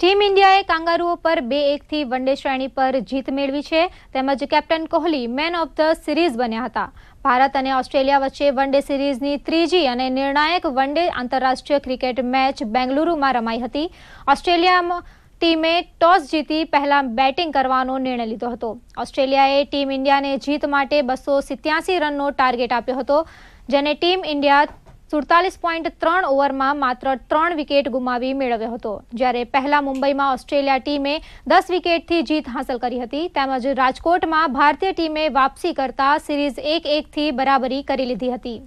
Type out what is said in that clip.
team ઇન્ડિયાએ કાંગારુઓ પર બે એકથી વનડે શ્રેણી પર જીત મેળવી છે તેમજ captain Kohli man of the series બન્યા હતા ભારત અને ઓસ્ટ્રેલિયા વચ્ચે વનડે સિરીઝની ત્રીજી અને નિર્ણાયક વનડે આંતરરાષ્ટ્રીય ક્રિકેટ મેચ બેંગલુરુમાં રમાઈ હતી ઓસ્ટ્રેલિયામાં ટીમે ટોસ જીતી પહેલા બેટિંગ કરવાનો નિર્ણય લીધો હતો ઓસ્ટ્રેલિયાએ ટીમ ઇન્ડિયાને જીત માટે બસો રનનો ટાર્ગેટ આપ્યો હતો જેને ટીમ ઇન્ડિયા સુડતાલીસ પોઈન્ટ ત્રણ ઓવરમાં માત્ર ત્રણ વિકેટ ગુમાવી મેળવ્યો હતો જ્યારે પહેલા મુંબઈમાં ઓસ્ટ્રેલિયા ટીમે દસ વિકેટથી જીત હાંસલ કરી હતી તેમજ રાજકોટમાં ભારતીય ટીમે વાપસી કરતા સિરીઝ એક એકથી બરાબરી કરી લીધી હતી